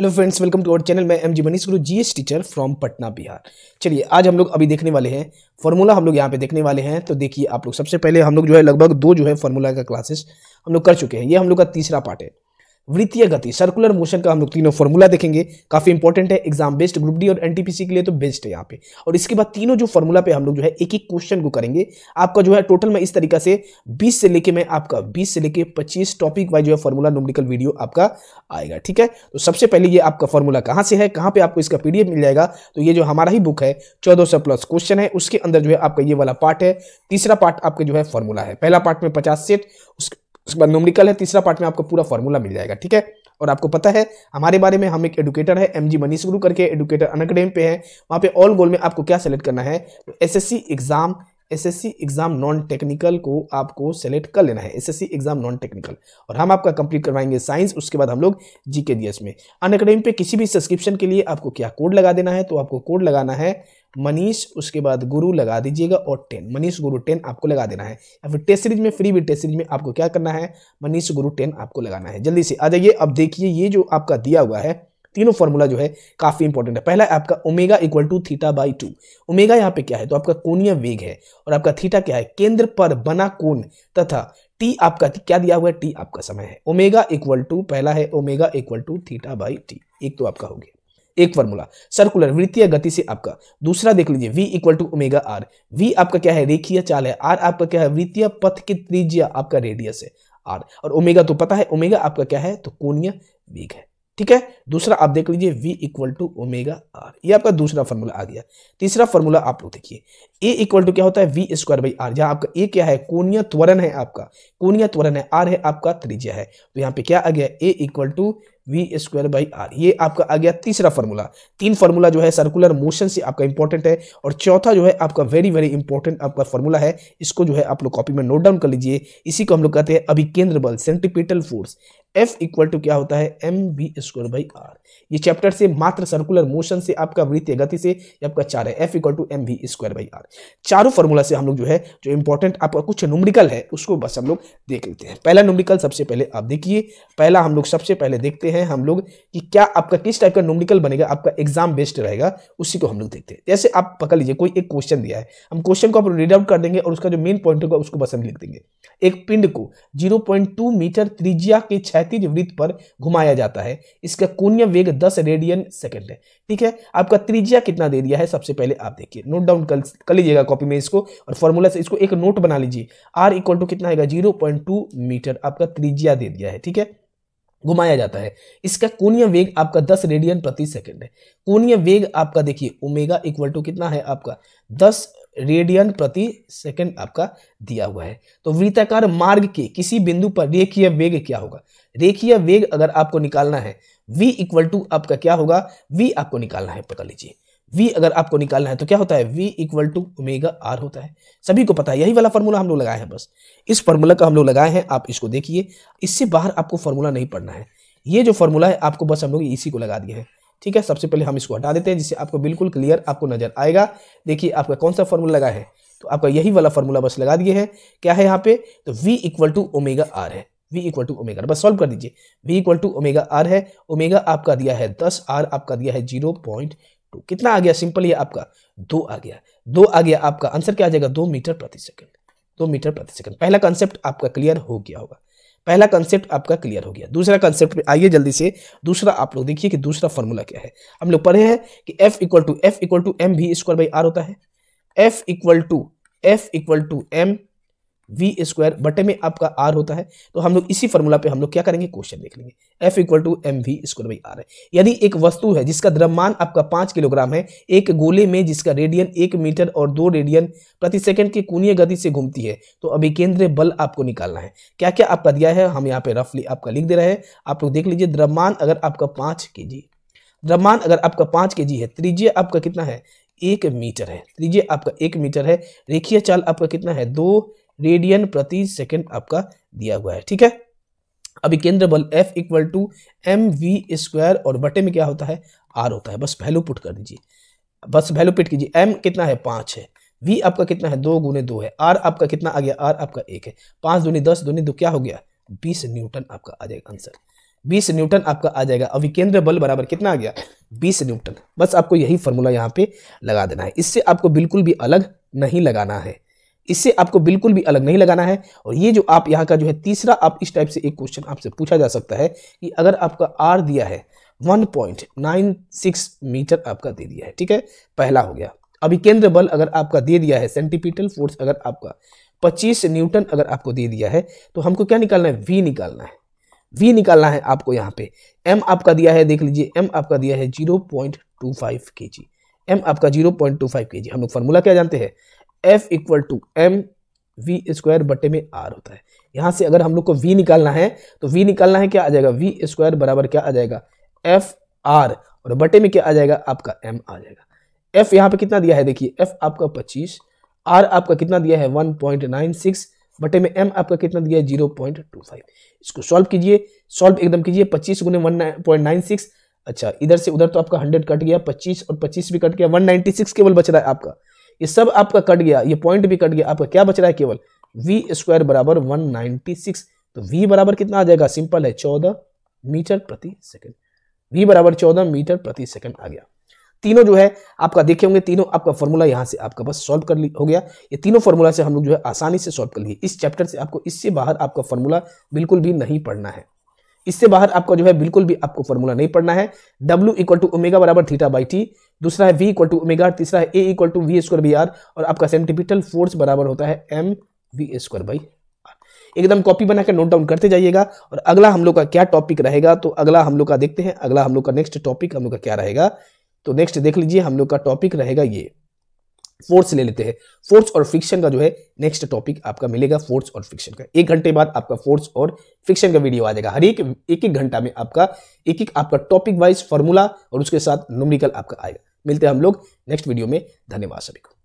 hello friends welcome to our channel मैं M G Manish Guru as teacher from Patna Bihar चलिए आज हम लोग अभी देखने वाले हैं फॉर्मूला हम लोग यहाँ पे देखने वाले हैं तो देखिए आप लोग सबसे पहले हम लोग जो है लगभग दो जो है फॉर्मूला का क्लासेस हम लोग कर चुके हैं ये हम लोग का तीसरा पार्ट है वृत्तीय गति सर्कुलर मोशन का हम लोग तीनों फॉर्मूला देखेंगे काफी इंपॉर्टेंट है एग्जाम बेस्ड ग्रुप डी और एनटीपीसी के लिए तो बेस्ट है यहाँ पे और इसके बाद तीनों जो फॉर्मूला पे हम लोग जो है एक एक क्वेश्चन को करेंगे आपका जो है टोटल में इस तरीका से 20 से लेके मैं आपका 20 से लेके 25 टॉपिक वाइज जो है फॉर्मूला नोमिकल वीडियो आपका आएगा ठीक है तो सबसे पहले ये आपका फॉर्मूला कहाँ से है कहाँ पे आपको इसका पीडीएफ मिल जाएगा तो ये जो हमारा ही बुक है चौदह प्लस क्वेश्चन है उसके अंदर जो है आपका ये वाला पार्ट है तीसरा पार्ट आपका जो है फॉर्मूला है पहला पार्ट में पचास सेट उसके बाद नोमरिकल है तीसरा पार्ट में आपको पूरा फॉर्मूला मिल जाएगा ठीक है और आपको पता है हमारे बारे में हम एक एडुकेटर है एम जी मनीष गुरु करके एडुकेटर अनकडेम पे है वहाँ पे ऑल गोल में आपको क्या सेलेक्ट करना है SSC exam SSC exam non technical को आपको सेलेक्ट कर लेना है एसएससी एग्जाम नॉन टेक्निकल और हम आपका कंप्लीट करवाएंगे साइंस उसके बाद हम लोग जीके एस में अन अकेडमी पे किसी भी सब्सक्रिप्शन के लिए आपको क्या कोड लगा देना है तो आपको कोड लगाना है मनीष उसके बाद गुरु लगा दीजिएगा और टेन मनीष गुरु टेन आपको लगा देना है या फिर टेस्ट सीरीज में फ्री भी टेस्ट सीरीज में आपको क्या करना है मनीष गुरु टेन आपको लगाना है जल्दी से आ जाइए अब देखिए ये जो आपका दिया हुआ है तीनों फॉर्मूला जो है काफ़ी इंपॉर्टेंट है पहला आपका omega equal to theta by two omega यहाँ पे क्या है तो आपका कोनिया वेग है और आपका थीटा क्या है केंद्र पर बना कोन तथा टी आपका क्या दिया हुआ है टी आपका समय है ओमेगा इक्वल टू पहला है omega equal to theta by T एक तो आपका हो गया एक फॉर्मूला सर्कुलर वृत्तीय गति से आपका दूसरा देख लीजिए v equal to omega R v आपका क्या है रेखीय चाल है r आपका क्या है वृत्तीय पथ की त्रिज्या आपका रेडियस है आर और ओमेगा तो पता है ओमेगा आपका क्या है तो कोणीय वेग है ठीक है दूसरा आप देख लीजिए v equal to omega R ये आपका दूसरा फॉर्मूला आ गया तीसरा फॉर्मूला आप लोग देखिए a इक्वल टू क्या होता है v स्क्वायर बाई आर जहाँ आपका a क्या है कोनिया त्वरण है आपका कोनिया त्वरण है r है आपका त्रिज्या है तो यहाँ पे क्या आ गया a equal to V square by R ये आपका आ गया तीसरा फॉर्मूला तीन फॉर्मूला जो है सर्कुलर मोशन से आपका इंपॉर्टेंट है और चौथा जो है आपका वेरी वेरी इंपॉर्टेंट आपका फॉर्मूला है इसको जो है आप लोग कॉपी में नोट डाउन कर लीजिए इसी को हम लोग कहते हैं अभिकेंद्र बल centripetal force F equal to क्या होता है M V square by R ये चैप्टर से मात्र सर्कुलर मोशन से आपका वृत्तीय गति से आपका चार है F equal to M V square by R चारों फॉर्मूला से हम लोग जो है जो इंपॉर्टेंट आपका कुछ नुमरिकल है उसको बस हम लोग देख लेते हैं पहला नुमरिकल सबसे पहले आप देखिए पहला हम लोग सबसे पहले देखते हैं हम लोग कि क्या आपका किस टाइप का नुमरिकल बनेगा आपका एग्जाम बेस्ड रहेगा उसी को हम लोग देखते हैं जैसे आप पकड़ लीजिए कोई एक क्वेश्चन दिया है हम क्वेश्चन को आप रीड आउट कर देंगे और उसका जो मेन पॉइंट होगा उसको बस हम लिख देंगे एक पिंड को जीरो मीटर त्रिज्या के छह क्षैतिज वृत्त पर घुमाया जाता है इसका कोणीय वेग 10 रेडियन सेकंड है ठीक है आपका त्रिज्या कितना दे दिया है सबसे पहले आप देखिए नोट डाउन कर, कर लीजिएगा कॉपी में इसको और फॉर्मूला से इसको एक नोट बना लीजिए आर इक्वल टू कितना आएगा जीरो मीटर आपका त्रिज्या दे दिया है ठीक है घुमाया जाता है इसका कोणीय वेग आपका 10 रेडियन प्रति सेकंड है कोणीय वेग आपका देखिए ओमेगा इक्वल टू कितना है आपका 10 रेडियन प्रति सेकंड आपका दिया हुआ है तो वृत्ताकार मार्ग के किसी बिंदु पर रेखीय वेग क्या होगा रेखीय वेग अगर आपको निकालना है v इक्वल टू आपका क्या होगा v आपको निकालना है पकड़ लीजिए v अगर आपको निकालना है तो क्या होता है v equal to omega R होता है सभी को पता है यही वाला फॉर्मूला हम लोग लगाए हैं बस इस फॉर्मूला का हम लोग लगाए हैं आप इसको देखिए इससे बाहर आपको फॉर्मूला नहीं पढ़ना है ये जो फॉर्मूला है आपको बस हम लोग इसी को लगा दिए हैं ठीक है सबसे पहले हम इसको हटा देते हैं जिससे आपको बिल्कुल क्लियर आपको नजर आएगा देखिए आपका कौन सा फॉर्मूला लगा है तो आपका यही वाला फॉर्मूला बस लगा दिए है क्या है यहाँ पे तो v equal to omega R है v इक्वल टू ओमेगा बस सॉल्व कर दीजिए v equal to omega R है ओमेगा आपका दिया है दस आर आपका दिया है जीरो पॉइंट टू कितना आ गया सिंपल ये आपका दो आ गया दो आ गया आपका आंसर क्या आ जाएगा दो मीटर प्रति सेकंड दो मीटर प्रति सेकंड पहला कंसेप्ट आपका क्लियर हो गया होगा पहला कंसेप्ट आपका क्लियर हो गया दूसरा कंसेप्ट में आइए जल्दी से दूसरा आप लोग देखिए कि दूसरा फॉर्मूला क्या है हम लोग पढ़े हैं कि F equal to F equal to M V square by R होता है F equal to F equal to M V square बटे में आपका आर होता है तो हम लोग इसी फॉर्मूला पे हम लोग क्या करेंगे क्वेश्चन देख लेंगे F equal to M V square by R है यदि एक वस्तु है जिसका द्रव्यमान आपका पाँच किलोग्राम है एक गोले में जिसका रेडियन एक मीटर और दो रेडियन प्रति सेकंड की कोणीय गति से घूमती है तो अभी केंद्र बल आपको निकालना है क्या क्या आपका दिया है हम यहाँ पे रफली आपका लिख दे रहे हैं आप लोग देख लीजिए द्रव्यमान अगर आपका पाँच के जी द्रव्यमान अगर आपका पाँच के जी है त्रिज्य आपका कितना है एक मीटर है त्रिज्य आपका एक मीटर है रेखीय चाल आपका कितना है दो रेडियन प्रति सेकेंड आपका दिया हुआ है ठीक है अभी केंद्र बल F equal to M V square और बटे में क्या होता है आर होता है बस वैल्यू पुट कर दीजिए बस वैल्यू पुट कीजिए एम कितना है पाँच है वी आपका कितना है दो गुने दो है आर आपका कितना आ गया आर आपका एक है पाँच दूनी दस दूनी दो क्या हो गया बीस न्यूटन आपका आ जाएगा आंसर बीस न्यूटन आपका आ जाएगा अभी केंद्र बल बराबर कितना आ गया बीस न्यूटन बस आपको यही फॉर्मूला यहाँ पे लगा देना है इससे आपको बिल्कुल भी अलग नहीं लगाना है इससे आपको बिल्कुल भी अलग नहीं लगाना है और ये जो आप यहाँ का जो है तीसरा आप इस टाइप से एक क्वेश्चन आपसे पूछा जा सकता है कि अगर आपका आर दिया है 1.96 मीटर आपका दे दिया है ठीक है पहला हो गया अभी केंद्र बल अगर आपका दे दिया है सेंटीपीटल फोर्स अगर आपका 25 न्यूटन अगर आपको दे दिया है तो हमको क्या निकालना है वी निकालना है वी निकालना है आपको यहाँ पे एम आपका दिया है देख लीजिए एम आपका दिया है zero point two five K G M आपका zero point two five K G हम लोग फार्मूला क्या जानते हैं F equal to M V square बटे में आर होता है यहां से अगर हम लोग को वी निकालना है तो वी निकालना है क्या आ जाएगा वी स्क्वायर बराबर क्या आ जाएगा एफ आर और बटे में क्या आ जाएगा आपका एम आ जाएगा एफ यहाँ पे कितना दिया है देखिए एफ आपका पच्चीस आर आपका कितना दिया है वन पॉइंट नाइन सिक्स बटे में एम आपका कितना दिया है जीरो पॉइंट टू फाइव इसको सॉल्व कीजिए सॉल्व एकदम कीजिए पच्चीस गुने वन पॉइंट नाइन सिक्स अच्छा इधर से उधर तो आपका हंड्रेड कट गया पच्चीस और पच्चीस भी कट गया वन नाइन्टी सिक्स केवल बच रहा है आपका ये सब आपका कट गया ये पॉइंट भी कट गया आपका क्या बच रहा है केवल वी स्क्वायर बराबर वन सिक्स तो वी बराबर कितना आ जाएगा सिंपल है चौदह मीटर प्रति सेकंड वी बराबर चौदह मीटर प्रति सेकंड आ गया तीनों जो है आपका देखे होंगे तीनों आपका फॉर्मूला यहाँ से आपका बस सॉल्व कर ली हो गया ये तीनों फॉर्मूला से हम लोग जो है आसानी से सॉल्व कर लिए इस चैप्टर से आपको इससे बाहर आपका फॉर्मूला बिल्कुल भी नहीं पढ़ना है इससे बाहर आपको जो है बिल्कुल भी आपको फॉर्मूला नहीं पढ़ना है डब्ल्यू इक्वल टू ओमेगा बराबर थीटा बाई टी दूसरा है वी इक्वल टू ओमेगा तीसरा है A equal to V square by R और आपका सेंटिपिटल फोर्स बराबर होता है एम वी स्क्वायर बाई एकदम कॉपी बनाकर नोट डाउन करते जाइएगा और अगला हम लोग का क्या टॉपिक रहेगा तो अगला हम लोग का देखते हैं अगला हम लोग का नेक्स्ट टॉपिक हम लोग का क्या रहेगा तो नेक्स्ट देख लीजिए हम लोग का टॉपिक रहेगा ये फोर्स ले लेते हैं फोर्स और फ्रिक्शन का जो है नेक्स्ट टॉपिक आपका मिलेगा फोर्स और फ्रिक्शन का एक घंटे बाद आपका फोर्स और फ्रिक्शन का वीडियो आ जाएगा हर एक एक एक घंटा में आपका एक एक आपका टॉपिक वाइज फॉर्मूला और उसके साथ नोमिकल आपका आएगा मिलते हैं हम लोग नेक्स्ट वीडियो में धन्यवाद सभी को